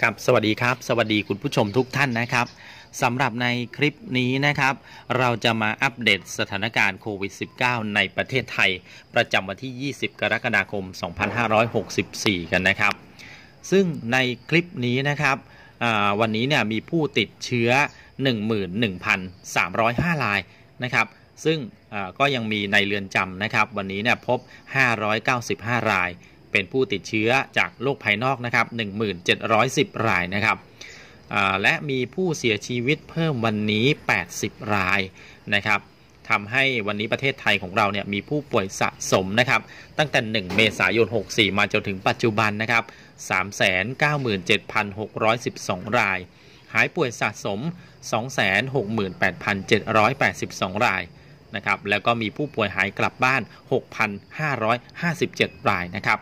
ครับ สวัสดีครับ สวัสดีคุณผู้ชมทุกท่านนะครับ สำหรับในคลิปนี้นะครับ เราจะมาอัปเดตสถานการณ์โควิด -19 ในประเทศไทย ประจำวันที่ 20 กรกฎาคม 2564 กันนะครับ ซึ่งในคลิปนี้นะครับ วันนี้เนี่ยมีผู้ติดเชื้อ 11,305รายนะครับ ซึ่งก็ยังมีในเรือนจำนะครับ วันนี้เนี่ยพบ 595รายเป็นผู้ติดเชื้อจากโรคภายนอกนะครับ1,710 รายนะครับและมีผู้เสียชีวิตเพิ่มวันนี้ 80 รายนะครับทำให้วันนี้ประเทศไทยของเราเนี่ยมีผู้ป่วยสะสมนะครับ ตั้งแต่ 1 เมษายน 64 มาจนถึงปัจจุบันนะครับ 397,612 ราย หายป่วยสะสม 268,782 รายนะครับ แล้วก็มีผู้ป่วยหายกลับบ้าน 6,557 รายนะครับ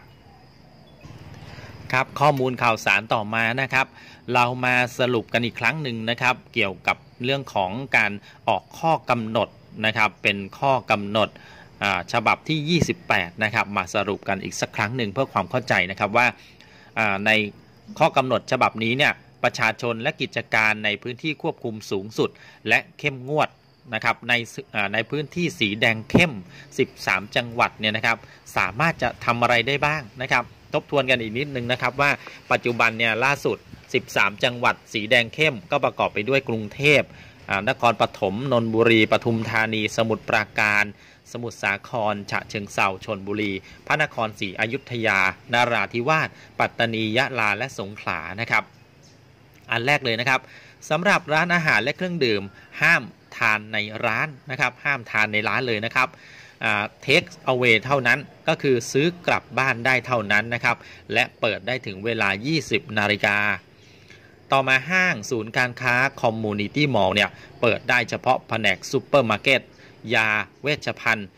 ครับข้อมูลข่าวสารต่อมานะครับ เรามาสรุปกันอีกครั้งหนึ่งนะครับ เกี่ยวกับเรื่องของการออกข้อกำหนดนะครับ เป็นข้อกำหนดฉบับที่ 28 นะครับ มาสรุปกันอีกสักครั้งหนึ่งเพื่อความเข้าใจนะครับว่าในข้อกำหนดฉบับนี้เนี่ยประชาชนและกิจการในพื้นที่ควบคุมสูงสุดและเข้มงวดนะครับ ในในพื้นที่สีแดงเข้ม 13 จังหวัดเนี่ยนะครับ สามารถจะทำอะไรได้บ้างนะครับทบทวนกันอีกนิดนึงนะครับว่า ปัจจุบันเนี่ยล่าสุด 13 จังหวัด สีแดงเข้มก็ประกอบไปด้วยกรุงเทพ นครปฐมนนทบุรี ปทุมธานีสมุทรปราการ สมุทรสาครฉะเชิงเซาชนบุรี พระนครศรีอยุธยานาราธิวาสปัตตานียะลาและสงขลานะครับ อันแรกเลยนะครับสำหรับร้านอาหารและเครื่องดื่ม ห้ามทานในร้านนะครับ ห้ามทานในร้านเลยนะครับ t a เอา w ว y เท่านั้นก็คือซื้อกลับบ้านได้เท่านั้นนะครับ และเปิดได้ถึงเวลา 20 นาฬิกาต่อมาห้างศูนย์การค้าคอมมูนิตี้มอลล์เนี่ยเปิดได้เฉพาะแผนกซูเปอร์มาร์เก็ต ยาเวชภัณฑ์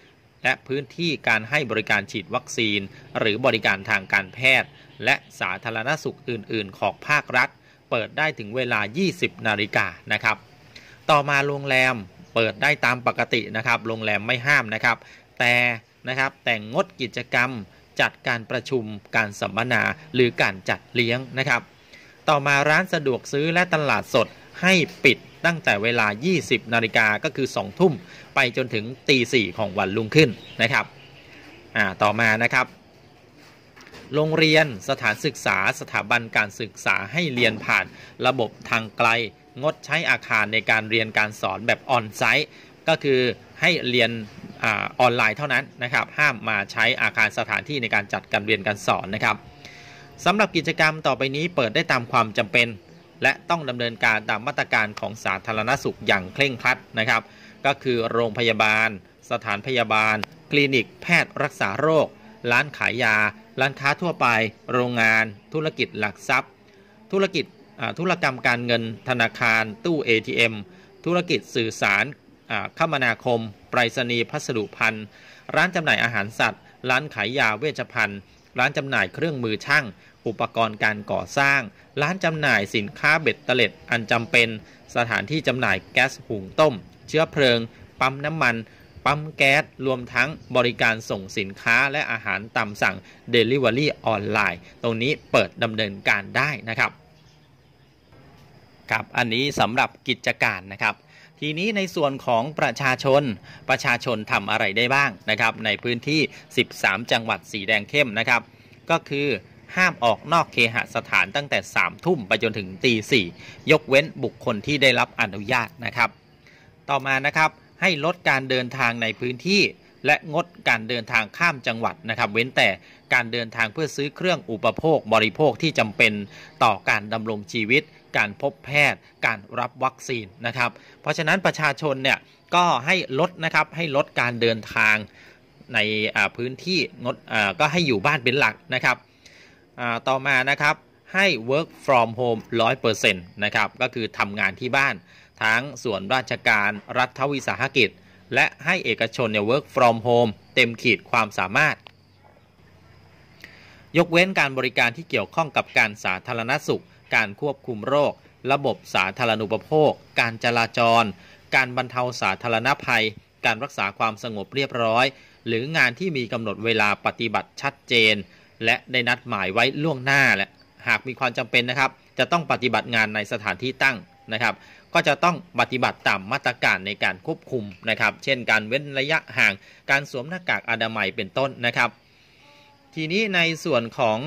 และพื้นที่การให้บริการฉีดวัคซีน หรือบริการทางการแพทย์ และสาธารณสุขอื่นๆของภาครัฐ เปิดได้ถึงเวลา 20 นาฬิกานะครับ ต่อมาโรงแรมเปิดได้ตามปกตินะครับ โรงแรมไม่ห้ามนะครับแต่ นะครับ แต่งดกิจกรรม จัดการประชุม การสัมมนา หรือการจัดเลี้ยงนะครับ ต่อมาร้านสะดวกซื้อและตลาดสดให้ปิดตั้งแต่เวลา 20นาฬิกาก็คือ 2 ทุ่ม ไปจนถึงตีสี่ของวันรุ่งขึ้นนะครับ อ่า ต่อมานะครับ โรงเรียนสถานศึกษา สถาบันการศึกษาให้เรียนผ่านระบบทางไกล งดใช้อาคารในการเรียนการสอนแบบออนไซต์ ก็คือ ให้เรียนออนไลน์เท่านั้นนะครับ ห้ามมาใช้อาคารสถานที่ในการจัดการเรียนการสอนนะครับสำหรับกิจกรรมต่อไปนี้เปิดได้ตามความจำเป็น และต้องดำเนินการตามมาตรการของสาธารณสุขอย่างเคร่งครัดนะครับ ก็คือโรงพยาบาล สถานพยาบาล คลินิกแพทย์รักษาโรค ร้านขายยา ร้านค้าทั่วไป โรงงาน ธุรกิจหลักทรัพย์ธุรกิจธุรกรรมการเงินธนาคาร ตู้ ATM ธุรกิจสื่อสารคมนาคมไปรษณีย์พัสดุพันธ์ ร้านจำหน่ายอาหารสัตว์ ร้านขายยาเวชภัณฑ์ ร้านจำหน่ายเครื่องมือช่าง อุปกรณ์การก่อสร้าง ร้านจำหน่ายสินค้าเบ็ดเตล็ดอันจำเป็น สถานที่จำหน่ายแก๊สหุงต้ม เชื้อเพลิง ปั๊มน้ำมัน ปั๊มแก๊ส รวมทั้งบริการส่งสินค้าและอาหารตามสั่ง Delivery ออนไลน์ ตรงนี้เปิดดำเนินการได้นะครับครับ อันนี้สำหรับกิจการนะครับทีนี้ในส่วนของประชาชนประชาชนทำอะไรได้บ้างนะครับในพื้นที่ 13 จังหวัดสีแดงเข้มนะครับก็คือห้ามออกนอกเคหสถานตั้งแต่ 3ทุ่มไปจนถึงตีสี่ยกเว้นบุคคลที่ได้รับอนุญาตนะครับต่อมานะครับให้ลดการเดินทางในพื้นที่และงดการเดินทางข้ามจังหวัดนะครับเว้นแต่การเดินทางเพื่อซื้อเครื่องอุปโภคบริโภคที่จำเป็นต่อการดำรงชีวิตการพบแพทย์การรับวัคซีนนะครับ เพราะฉะนั้นประชาชนเนี่ย ก็ให้ลดนะครับ ให้ลดการเดินทางในพื้นที่งดก็ให้อยู่บ้านเป็นหลักนะครับต่อมานะครับ ให้ work from home 100%นะครับ ก็คือทำงานที่บ้านทั้งส่วนราชการรัฐวิสาหกิจ และให้เอกชนเนี่ย work from home เต็มขีดความสามารถ ยกเว้นการบริการที่เกี่ยวข้องกับการสาธารณสุขการควบคุมโรค ระบบสาธารณูปโภค การจราจร การบรรเทาสาธารณภัย การรักษาความสงบเรียบร้อย หรืองานที่มีกำหนดเวลาปฏิบัติชัดเจน และได้นัดหมายไว้ล่วงหน้าและหากมีความจำเป็นนะครับ จะต้องปฏิบัติงานในสถานที่ตั้งนะครับ ก็จะต้องปฏิบัติตามมาตรการในการควบคุมนะครับ เช่น การเว้นระยะห่าง การสวมหน้ากากอนามัยเป็นต้นนะครับทีนี้ในส่วนของ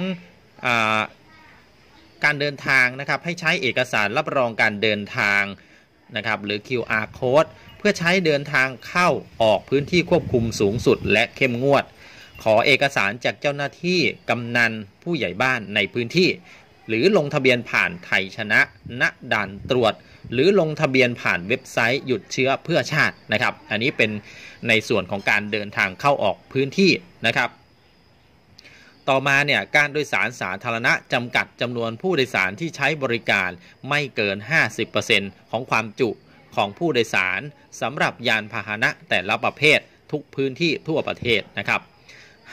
การเดินทางนะครับให้ใช้เอกสารรับรองการเดินทางนะครับ หรือ QR code เพื่อใช้เดินทางเข้าออกพื้นที่ควบคุมสูงสุดและเข้มงวด ขอเอกสารจากเจ้าหน้าที่กำนันผู้ใหญ่บ้านในพื้นที่ หรือลงทะเบียนผ่านไทยชนะ ณด่านตรวจ หรือลงทะเบียนผ่านเว็บไซต์หยุดเชื้อเพื่อชาตินะครับ อันนี้เป็นในส่วนของการเดินทางเข้าออกพื้นที่นะครับต่อมาเนี่ยการโดยสารสาธารณะ จำกัดจำนวนผู้โดยสารที่ใช้บริการไม่เกิน 50%ของความจุของผู้โดยสารสำหรับยานพาหนะแต่ละประเภททุกพื้นที่ทั่วประเทศนะครับ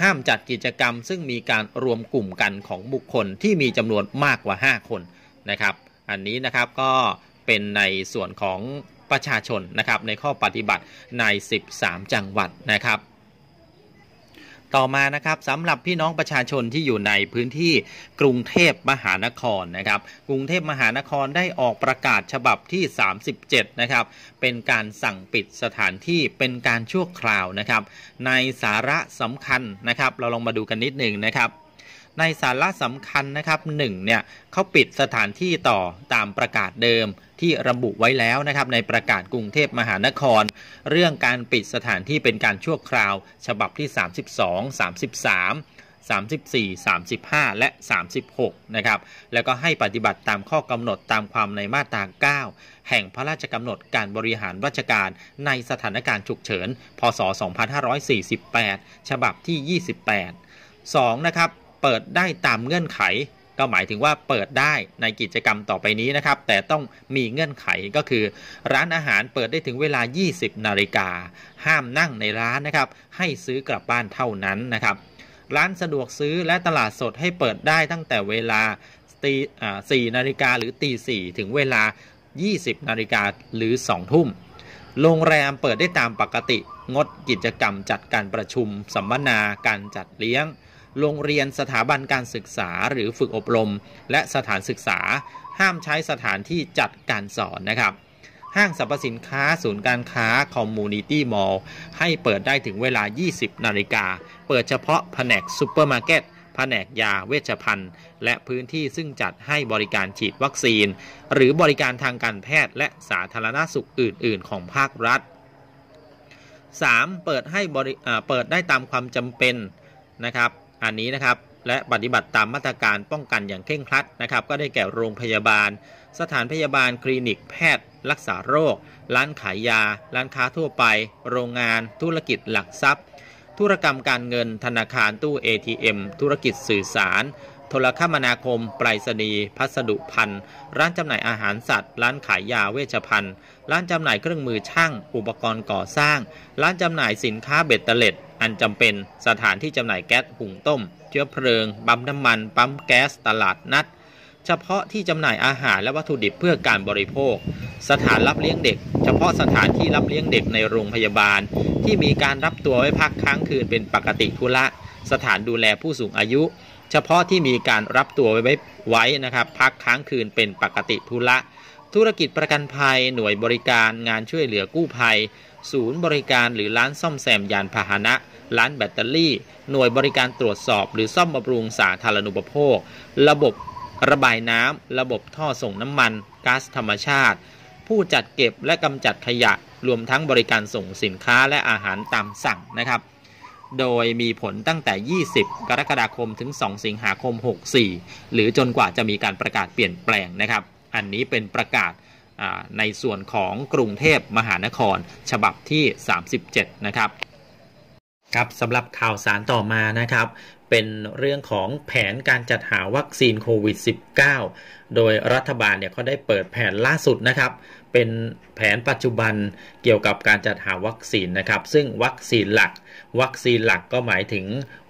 ห้ามจัดกิจกรรมซึ่งมีการรวมกลุ่มกันของบุคคลที่มีจำนวนมากกว่า 5 คนนะครับ อันนี้นะครับก็เป็นในส่วนของประชาชนนะครับ ในข้อปฏิบัติใน 13 จังหวัดนะครับต่อมานะครับสำหรับพี่น้องประชาชนที่อยู่ในพื้นที่กรุงเทพมหานครนะครับ กรุงเทพมหานครได้ออกประกาศฉบับที่ 37 นะครับเป็นการสั่งปิดสถานที่เป็นการชั่วคราวนะครับ ในสาระสำคัญนะครับ เราลองมาดูกันนิดหนึ่งนะครับในสาระสำคัญนะครับ1เนี่ยเขาปิดสถานที่ต่อตามประกาศเดิมที่ระบุไว้แล้วนะครับในประกาศกรุงเทพมหานคร เรื่องการปิดสถานที่เป็นการชั่วคราว ฉบับที่32 33 34 35 และ 36 นะครับ แล้วก็ให้ปฏิบัติตามข้อกำหนดตามความในมาตรา9แห่งพระราชกำหนดการบริหารราชการในสถานการณ์ฉุกเฉินพศ 2548 ฉบับที่ 28 2 นะครับเปิดได้ตามเงื่อนไขก็หมายถึงว่าเปิดได้ในกิจกรรมต่อไปนี้นะครับ แต่ต้องมีเงื่อนไขก็คือ ร้านอาหารเปิดได้ถึงเวลา 20 นาฬิกาห้ามนั่งในร้านนะครับให้ซื้อกลับบ้านเท่านั้นนะครับ ร้านสะดวกซื้อและตลาดสดให้เปิดได้ตั้งแต่เวลาตีสี่นาฬิกาหรือตีสี่ถึงเวลา 20 นาฬิกาหรือ 2 ทุ่มโรงแรมเปิดได้ตามปกติงดกิจกรรมจัดการประชุม สัมมนาการจัดเลี้ยงโรงเรียนสถาบันการศึกษาหรือฝึกอบรม และสถานศึกษาห้ามใช้สถานที่จัดการสอนนะครับ ห้างสรรพสินค้า ศูนย์การค้าคอมมูนิตี้มอลล์ให้เปิดได้ถึงเวลา 20 นาฬิกา เปิดเฉพาะแผนกซูเปอร์มาร์เก็ต แผนกยาเวชภัณฑ์ และพื้นที่ซึ่งจัดให้บริการฉีดวัคซีน หรือบริการทางการแพทย์และสาธารณาสุขอื่น ๆ ของภาครัฐ 3. เปิดให้บริเปิดได้ตามความจำเป็นนะครับอันนี้นะครับ และปฏิบัติตามมาตรการป้องกันอย่างเคร่งครัดนะครับ ก็ได้แก่โรงพยาบาล สถานพยาบาลคลินิกแพทย์ รักษาโรค ร้านขายยา ร้านค้าทั่วไป โรงงานธุรกิจหลักทรัพย์ ธุรกรรมการเงินธนาคารตู้ ATM ธุรกิจสื่อสารโทรคมนาคมไปรษณีย์พัสดุพันธ์ร้านจำหน่ายอาหารสัตว์ ร้านขายยาเวชภัณฑ์ร้านจำหน่ายเครื่องมือช่าง อุปกรณ์ก่อสร้าง ร้านจำหน่ายสินค้าเบ็ดเตล็ด อันจำเป็น สถานที่จำหน่ายแก๊สหุงต้มเชื้อเพลิงปั๊มน้ำมัน ปั๊มแก๊ส ตลาดนัด เฉพาะที่จำหน่ายอาหารและวัตถุดิบเพื่อการบริโภค สถานรับเลี้ยงเด็ก เฉพาะสถานที่รับเลี้ยงเด็กในโรงพยาบาล ที่มีการรับตัวไว้พักค้างคืนเป็นปกติทุละสถานดูแลผู้สูงอายุเฉพาะที่มีการรับตัวไว้ไว้ นะครับ พักค้างคืนเป็นปกติทุละ ธุรกิจประกันภัย หน่วยบริการงานช่วยเหลือกู้ภัย ศูนย์บริการหรือร้านซ่อมแซมยานพาหนะ ร้านแบตเตอรี่ หน่วยบริการตรวจสอบหรือซ่อมบำรุงสาธารณูปโภค ระบบระบายน้ำ ระบบท่อส่งน้ำมัน ก๊าซธรรมชาติ ผู้จัดเก็บและกำจัดขยะ รวมทั้งบริการส่งสินค้าและอาหารตามสั่งนะครับโดยมีผลตั้งแต่ 20 กรกฎาคม ถึง 2 สิงหาคม 64 หรือจนกว่าจะมีการประกาศเปลี่ยนแปลงนะครับ อันนี้เป็นประกาศในส่วนของกรุงเทพมหานคร ฉบับที่ 37 นะครับครับสำหรับข่าวสารต่อมานะครับเป็นเรื่องของแผนการจัดหาวัคซีนโควิด -19 โดยรัฐบาลเนี่ยเขาได้เปิดแผนล่าสุดนะครับ เป็นแผนปัจจุบันเกี่ยวกับการจัดหาวัคซีนนะครับซึ่งวัคซีนหลัก วัคซีนหลักก็หมายถึง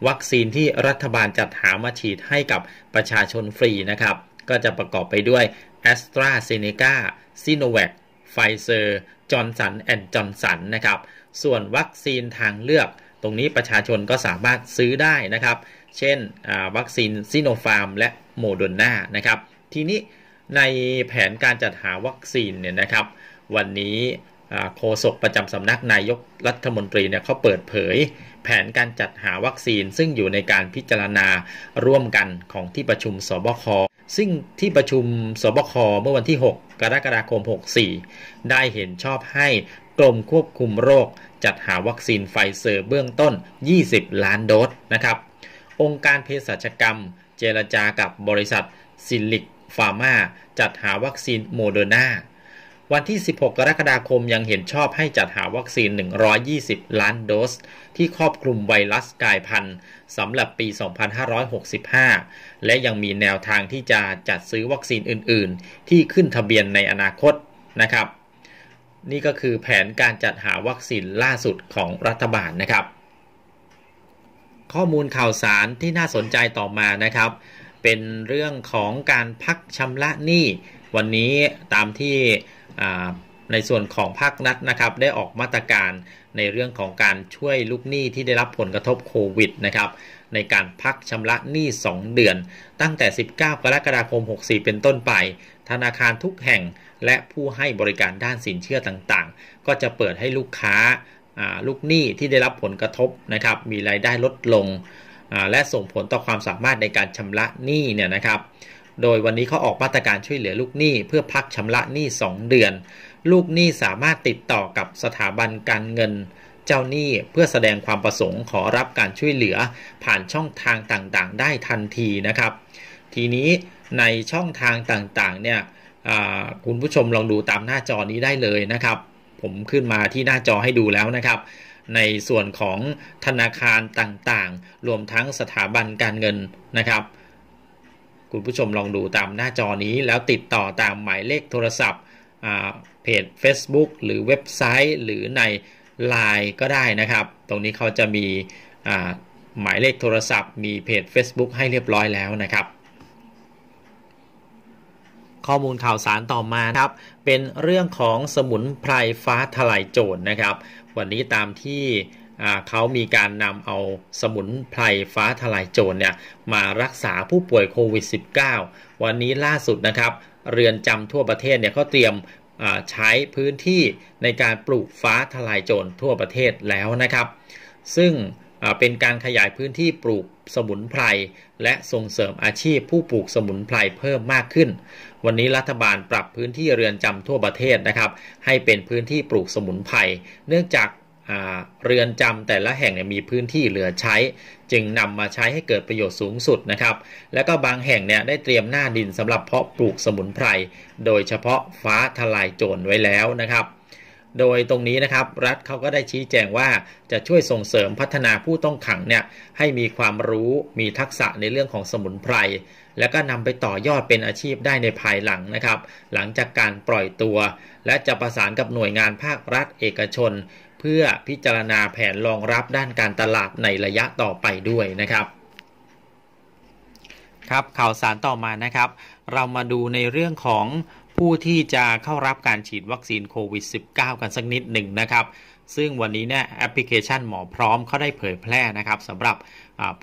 วัคซีนที่รัฐบาลจัดหามาฉีดให้กับประชาชนฟรีนะครับก็จะประกอบไปด้วย a s t r a z ซ e c a s i n o v a c ไฟเซอร์จอร์นสันแอนด์จอร์นสันนะครับส่วนวัคซีนทางเลือกตรงนี้ประชาชนก็สามารถซื้อได้นะครับ เช่นวัคซีนซิโนฟาร์ม และโมเดอร์นานะครับ ทีนี้ในแผนการจัดหาวัคซีนเนี่ยนะครับ วันนี้โฆษกประจำสำนักนายกรัฐมนตรีเนี่ยเขาเปิดเผยแผนการจัดหาวัคซีน ซึ่งอยู่ในการพิจารณาร่วมกันของที่ประชุมสบคซึ่งที่ประชุมสบค เมื่อวันที่ 6 กรกฎาคม 64 ได้เห็นชอบใหกรมควบคุมโรคจัดหาวัคซีนไฟเซอร์เบื้องต้น 20 ล้านโดสนะครับ องค์การเภสัชกรรมเจรจากับบริษัทซิลิกฟาร์มาจัดหาวัคซีนโมเดอร์นาวันที่ 16 กรกฎาคมยังเห็นชอบให้จัดหาวัคซีน 120 ล้านโดส ที่ครอบคลุมไวรัสกายพันธุ์สำหรับปี 2565 และยังมีแนวทางที่จะจัดซื้อวัคซีนอื่นๆ ที่ขึ้นทะเบียนในอนาคตนะครับนี่ก็คือแผนการจัดหาวัคซีนล่าสุดของรัฐบาลนะครับ ข้อมูลข่าวสารที่น่าสนใจต่อมานะครับ เป็นเรื่องของการพักชำระหนี้วันนี้ตามที่ในส่วนของภาครัฐนะครับได้ออกมาตรการในเรื่องของการช่วยลูกหนี้ที่ได้รับผลกระทบโควิดนะครับในการพักชำระหนี้2เดือน ตั้งแต่ 19 กรกฎาคม64 เป็นต้นไป ธนาคารทุกแห่งและผู้ให้บริการด้านสินเชื่อต่างๆ ก็จะเปิดให้ลูกค้าลูกหนี้ที่ได้รับผลกระทบนะครับ มีรายได้ลดลง และส่งผลต่อความสามารถในการชำระหนี้เนี่ยนะครับ โดยวันนี้เขาออกมาตรการช่วยเหลือลูกหนี้เพื่อพักชำระหนี้2เดือน ลูกหนี้สามารถติดต่อกับสถาบันการเงิน เจ้าหนี้เพื่อแสดงความประสงค์ขอรับการช่วยเหลือ ผ่านช่องทางต่างๆได้ทันทีนะครับ ทีนี้ในช่องทางต่างๆเนี่ยคุณผู้ชมลองดูตามหน้าจอนี้ได้เลยนะครับ ผมขึ้นมาที่หน้าจอให้ดูแล้วนะครับ ในส่วนของธนาคารต่างๆ รวมทั้งสถาบันการเงินนะครับ คุณผู้ชมลองดูตามหน้าจอนี้ แล้วติดต่อตามหมายเลขโทรศัพท์เพจ Facebook หรือเว็บไซต์หรือใน Line ก็ได้นะครับตรงนี้เขาจะมีหมายเลขโทรศัพท์ มีเพจ Facebook ให้เรียบร้อยแล้วนะครับข้อมูลข่าวสารต่อมาครับ เป็นเรื่องของสมุนไพรฟ้าทลายโจรนนะครับ วันนี้ตามที่เขามีการนำเอาสมุนไพรฟ้าทลายโจรเนี่ยมารักษาผู้ป่วยโควิด -19 วันนี้ล่าสุดนะครับเรือนจำทั่วประเทศเนี่ยเขาเตรียมใช้พื้นที่ในการปลูกฟ้าทลายโจรทั่วประเทศแล้วนะครับ ซึ่งเป็นการขยายพื้นที่ปลูกสมุนไพรและส่งเสริมอาชีพผู้ปลูกสมุนไพรเพิ่มมากขึ้น วันนี้รัฐบาลปรับพื้นที่เรือนจำทั่วประเทศนะครับ ให้เป็นพื้นที่ปลูกสมุนไพร เนื่องจากเรือนจำแต่ละแห่งมีพื้นที่เหลือใช้ จึงนำมาใช้ให้เกิดประโยชน์สูงสุดนะครับ และก็บางแห่งเนี่ยได้เตรียมหน้าดินสำหรับเพาะปลูกสมุนไพร โดยเฉพาะฟ้าทลายโจรไว้แล้วนะครับโดยตรงนี้นะครับรัฐเขาก็ได้ชี้แจงว่าจะช่วยส่งเสริมพัฒนาผู้ต้องขังเนี่ยให้มีความรู้มีทักษะในเรื่องของสมุนไพร แล้วก็นำไปต่อยอดเป็นอาชีพได้ในภายหลังนะครับ หลังจากการปล่อยตัว และจะประสานกับหน่วยงานภาครัฐเอกชน เพื่อพิจารณาแผนรองรับด้านการตลาดในระยะต่อไปด้วยนะครับ ครับข่าวสารต่อมานะครับ เรามาดูในเรื่องของผู้ที่จะเข้ารับการฉีดวัคซีนโควิด -19 กันสักนิดหนึ่งนะครับ ซึ่งวันนี้เนี่ยแอปพลิเคชันหมอพร้อมเขาได้เผยแพร่นะครับสำหรับ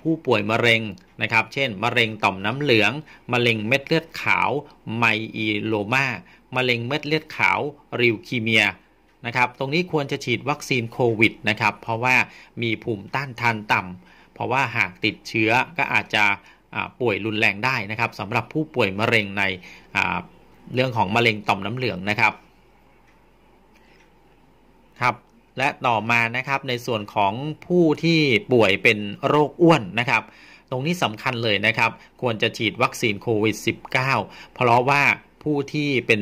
ผู้ป่วยมะเร็งนะครับ เช่นมะเร็งต่อมน้ำเหลือง มะเร็งเม็ดเลือดขาว ไมอีโลมา มะเร็งเม็ดเลือดขาวริวคีเมียนะครับ ตรงนี้ควรจะฉีดวัคซีนโควิดนะครับ เพราะว่ามีภูมิต้านทานต่ำ เพราะว่าหากติดเชื้อก็อาจจะป่วยรุนแรงได้นะครับสำหรับผู้ป่วยมะเร็งในเรื่องของมะเร็งต่อมน้ำเหลืองนะครับ ครับ และต่อมานะครับในส่วนของผู้ที่ป่วยเป็นโรคอ้วนนะครับ ตรงนี้สำคัญเลยนะครับ ควรจะฉีดวัคซีนโควิด -19 เพราะว่าผู้ที่เป็น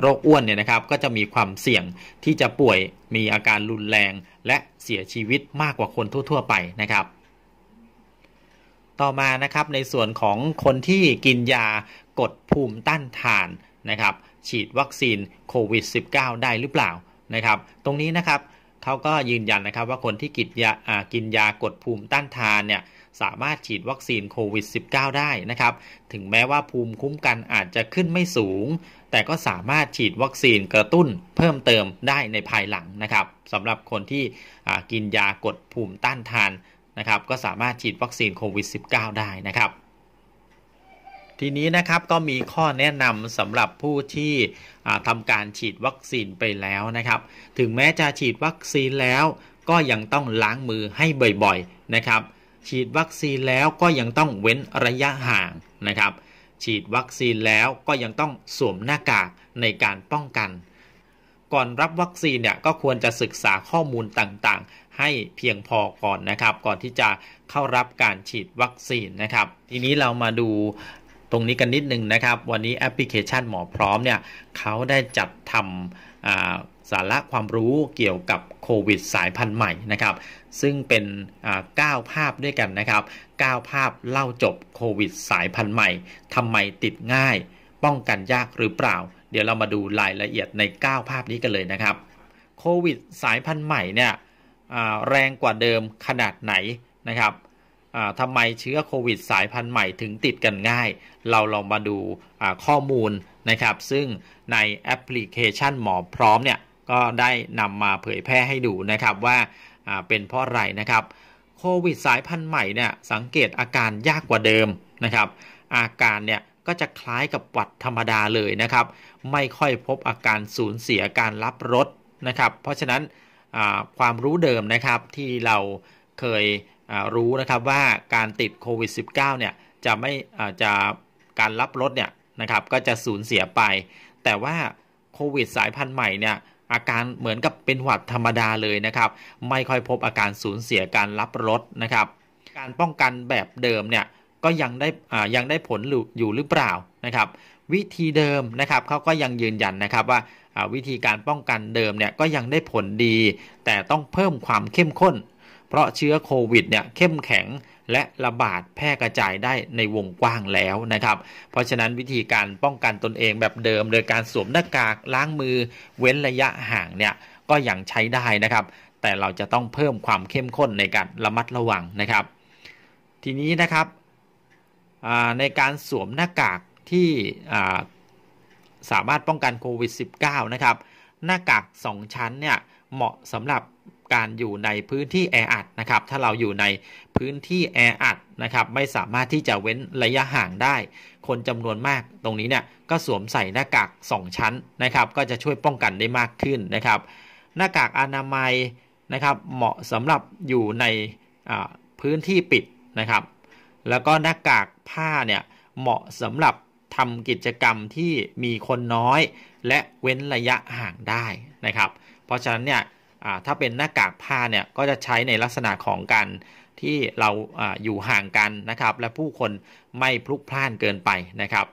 โรคอ้วนเนี่ยนะครับ ก็จะมีความเสี่ยง ที่จะป่วยมีอาการรุนแรงและเสียชีวิตมากกว่าคนทั่วๆไปนะครับ ต่อมานะครับในส่วนของคนที่กินยากดภูมิต้านทานนะครับฉีดวัคซีนโควิด -19 ได้หรือเปล่านะครับ ตรงนี้นะครับเขาก็ยืนยันนะครับว่าคนที่กินยากินยากดภูมิต้านทานเนี่ยสามารถฉีดวัคซีนโควิด -19 ได้นะครับถึงแม้ว่าภูมิคุ้มกันอาจจะขึ้นไม่สูง แต่ก็สามารถฉีดวัคซีนกระตุ้นเพิ่มเติมได้ในภายหลังนะครับสำหรับคนที่กินยากดภูมิต้านทานนะครับก็สามารถฉีดวัคซีนโควิด -19 ได้นะครับทีนี้นะครับก็มีข้อแนะนำสำหรับผู้ที่ทำการฉีดวัคซีนไปแล้วนะครับ ถึงแม้จะฉีดวัคซีนแล้วก็ยังต้องล้างมือให้บ่อยๆนะครับฉีดวัคซีนแล้วก็ยังต้องเว้นระยะห่างนะครับฉีดวัคซีนแล้วก็ยังต้องสวมหน้ากากในการป้องกัน ก่อนรับวัคซีนเนี่ยก็ควรจะศึกษาข้อมูลต่างๆให้เพียงพอก่อนนะครับก่อนที่จะเข้ารับการฉีดวัคซีนนะครับทีนี้เรามาดูตรงนี้กันนิดนึงนะครับวันนี้แอปพลิเคชันหมอพร้อมเนี่ยเขาได้จัดทำสาระความรู้เกี่ยวกับโควิดสายพันธุ์ใหม่นะครับ ซึ่งเป็น 9 ภาพด้วยกันนะครับ 9ภาพเล่าจบโควิดสายพันธุ์ใหม่ทำไมติดง่าย ป้องกันยากหรือเปล่า เดี๋ยวเรามาดูรายละเอียดใน 9 ภาพนี้กันเลยนะครับ โควิด สายพันธุ์ใหม่เนี่ยแรงกว่าเดิมขนาดไหนนะครับทำไมเชื้อโควิดสายพันธุ์ใหม่ถึงติดกันง่าย เราลองมาดูข้อมูลนะครับ ซึ่งในแอปพลิเคชันหมอพร้อมเนี่ยก็ได้นำมาเผยแพร่ให้ดูนะครับว่าเป็นเพราะอะไรนะครับ โควิดสายพันธุ์ใหม่เนี่ย สังเกตอาการยากกว่าเดิมนะครับ อาการเนี่ยก็จะคล้ายกับหวัดธรรมดาเลยนะครับ ไม่ค่อยพบอาการสูญเสียการรับรสนะครับ เพราะฉะนั้นความรู้เดิมนะครับที่เราเคยรู้นะครับว่าการติดโควิด -19 เนี่ยจะไม่จะการรับรถเนี่ยนะครับก็จะสูญเสียไป แต่ว่าโควิดสายพันธุ์ใหม่เนี่ยอาการเหมือนกับเป็นหวัดธรรมดาเลยนะครับ ไม่ค่อยพบอาการสูญเสียการรับรถนะครับ การป้องกันแบบเดิมเนี่ยก็ยังได้ยังได้ผลอยู่หรือเปล่านะครับ วิธีเดิมนะครับเขาก็ยังยืนยันนะครับว่าวิธีการป้องกันเดิมเนี่ยก็ยังได้ผลดี แต่ต้องเพิ่มความเข้มข้นเพราะเชื้อโควิดเนี่ยเข้มแข็งและระบาดแพร่กระจายได้ในวงกว้างแล้วนะครับเพราะฉะนั้นวิธีการป้องกันตนเองแบบเดิม โดยการสวมหน้ากากล้างมือเว้นระยะห่างเนี่ยก็ยังใช้ได้นะครับ แต่เราจะต้องเพิ่มความเข้มข้นในการระมัดระวังนะครับ ทีนี้นะครับในการสวมหน้ากากที่สามารถป้องกันโควิด -19 นะครับหน้ากาก 2 ชั้นเนี่ยเหมาะสำหรับการอยู่ในพื้นที่แออัดนะครับ ถ้าเราอยู่ในพื้นที่แออัดนะครับ ไม่สามารถที่จะเว้นระยะห่างได้ คนจำนวนมากตรงนี้เนี่ยก็สวมใส่หน้ากาก 2 ชั้นนะครับ ก็จะช่วยป้องกันได้มากขึ้นนะครับ หน้ากากอนามัยนะครับ เหมาะสำหรับอยู่ในพื้นที่ปิดนะครับ แล้วก็หน้ากากผ้าเนี่ย เหมาะสำหรับทำกิจกรรมที่มีคนน้อยและเว้นระยะห่างได้นะครับ เพราะฉะนั้นเนี่ยถ้าเป็นหน้ากากผ้าเนี่ยก็จะใช้ในลักษณะของการที่เราออยู่ห่างกันนะครับ และผู้คนไม่พลุกพล่านเกินไปนะครับ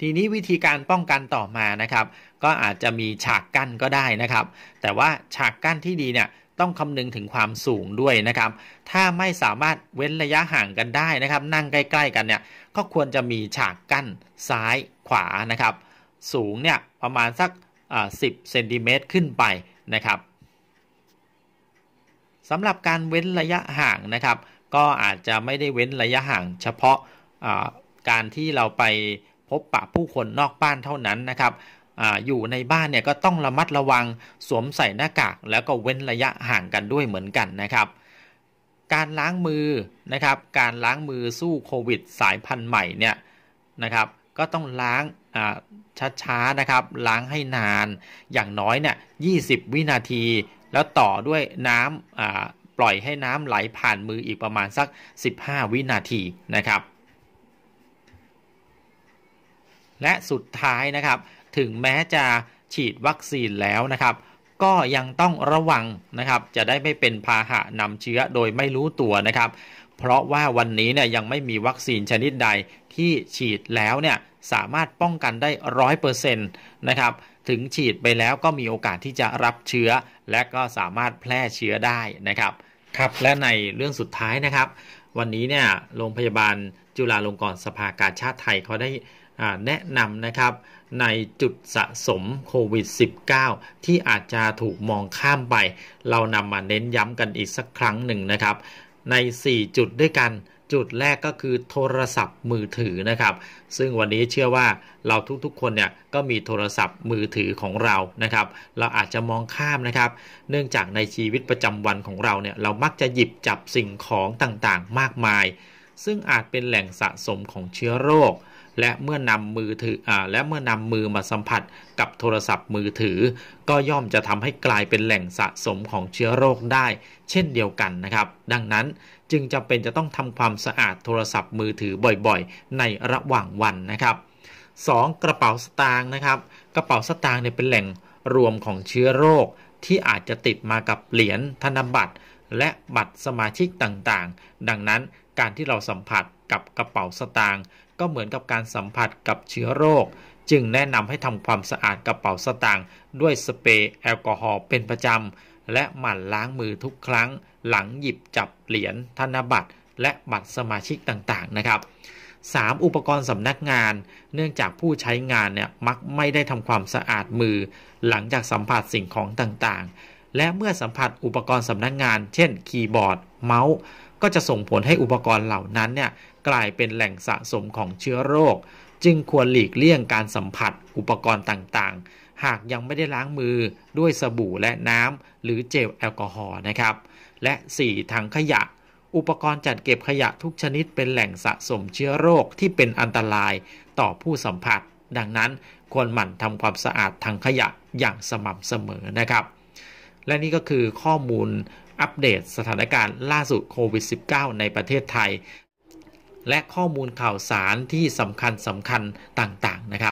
ทีนี้วิธีการป้องกันต่อมานะครับ ก็อาจจะมีฉากกั้นก็ได้นะครับ แต่ว่าฉากกั้นที่ดีเนี่ยต้องคำนึงถึงความสูงด้วยนะครับ ถ้าไม่สามารถเว้นระยะห่างกันได้นะครับ นั่งใกล้ ๆกันเนี่ยก็ควรจะมีฉากกั้นซ้ายขวานะครับ สูงเนี่ยประมาณสัก10เซนติเมตรขึ้นไปนะครับสำหรับการเว้นระยะห่างนะครับ ก็อาจจะไม่ได้เว้นระยะห่าง เฉพาะะการที่เราไปพบปะผู้คนนอกบ้านเท่านั้นนะครับออยู่ในบ้านเนี่ยก็ต้องระมัดระวังสวมใส่หน้ากาก แล้วก็เว้นระยะห่างกันด้วยเหมือนกันนะครับ การล้างมือนะครับการล้างมือสู้โควิด สายพันธุ์ใหม่เนี่ยนะครับก็ต้องล้างช้าๆ นะครับ ล้างให้นาน อย่างน้อยเนี่ยยีวินาที แล้วต่อด้วยน้ำปล่อยให้น้ำไหลผ่านมืออีกประมาณสัก 15 วินาทีนะครับ และสุดท้ายนะครับ ถึงแม้จะฉีดวัคซีนแล้วนะครับ ก็ยังต้องระวังนะครับ จะได้ไม่เป็นพาหะนำเชื้อโดยไม่รู้ตัวนะครับ เพราะว่าวันนี้เนี่ยยังไม่มีวัคซีนชนิดใดที่ฉีดแล้วเนี่ยสามารถป้องกันได้ร้อยเปอร์เซ็นต์นะครับ ถึงฉีดไปแล้วก็มีโอกาสที่จะรับเชื้อ และก็สามารถแพร่เชื้อได้นะครับ ครับ และในเรื่องสุดท้ายนะครับ วันนี้เนี่ยโรงพยาบาลจุฬาลงกรณ์สภากาชาติไทยเขาได้แนะนำนะครับในจุดสะสมโควิด -19 ที่อาจจะถูกมองข้ามไป เรานำมาเน้นย้ำกันอีกสักครั้งหนึ่งนะครับ ใน 4 จุดด้วยกันจุดแรกก็คือโทรศัพท์มือถือ นะครับ ซึ่งวันนี้เชื่อว่าเราทุกๆคนเนี่ย ก็มีโทรศัพท์มือถือของเรานะครับ เราอาจจะมองข้ามนะครับ เนื่องจากในชีวิตประจำวันของเราเนี่ย เรามักจะหยิบจับสิ่งของต่างๆมากมาย ซึ่งอาจเป็นแหล่งสะสมของเชื้อโรคและเมื่อนำมือถืออและเมื่อนำมือมาสัมผัสกับโทรศัพท์มือถือ ก็ย่อมจะทำให้กลายเป็นแหล่งสะสมของเชื้อโรคได้ เช่นเดียวกันนะครับดังนั้นจึงจำเป็นจะต้องทำความสะอาดโทรศัพท์มือถือบ่อยๆ ในระหว่างวันนะครับ 2. กระเป๋าสตางค์นะครับ กระเป๋าสตางค์เนี่ยเป็นแหล่งรวมของเชื้อโรคที่อาจจะติดมากับเหรียญธนบัตรและบัตรสมาชิกต่างๆ ดังนั้นการที่เราสัมผัสกับกระเป๋าสตางค์ก็เหมือนกับการสัมผัสกับเชื้อโรค จึงแนะนำให้ทำความสะอาดกระเป๋าสตางค์ด้วยสเปรย์แอลกอฮอล์เป็นประจำและหมั่นล้างมือทุกครั้ง หลังหยิบจับเหรียญธนบัตร และบัตรสมาชิกต่างๆนะครับ 3. อุปกรณ์สำนักงาน เนื่องจากผู้ใช้งานเนี่ยมักไม่ได้ทำความสะอาดมือ หลังจากสัมผัสสิ่งของต่างๆ และเมื่อสัมผัสอุปกรณ์สำนักงาน เช่น คีย์บอร์ด เมาส์ก็จะส่งผลให้อุปกรณ์เหล่านั้นเนี่ยกลายเป็นแหล่งสะสมของเชื้อโรค จึงควรหลีกเลี่ยงการสัมผัสอุปกรณ์ต่าง ๆ หากยังไม่ได้ล้างมือด้วยสบู่และน้ำหรือเจลแอลกอฮอล์นะครับ และ 4. ถังขยะ อุปกรณ์จัดเก็บขยะทุกชนิด เป็นแหล่งสะสมเชื้อโรคที่เป็นอันตรายต่อผู้สัมผัส ดังนั้นควรหมั่นทำความสะอาดถังขยะอย่างสม่ำเสมอนะครับ และนี่ก็คือข้อมูลอัปเดตสถานการณ์ล่าสุดโควิด -19 ในประเทศไทย และข้อมูลข่าวสารที่สำคัญสำคัญต่างๆ นะครับ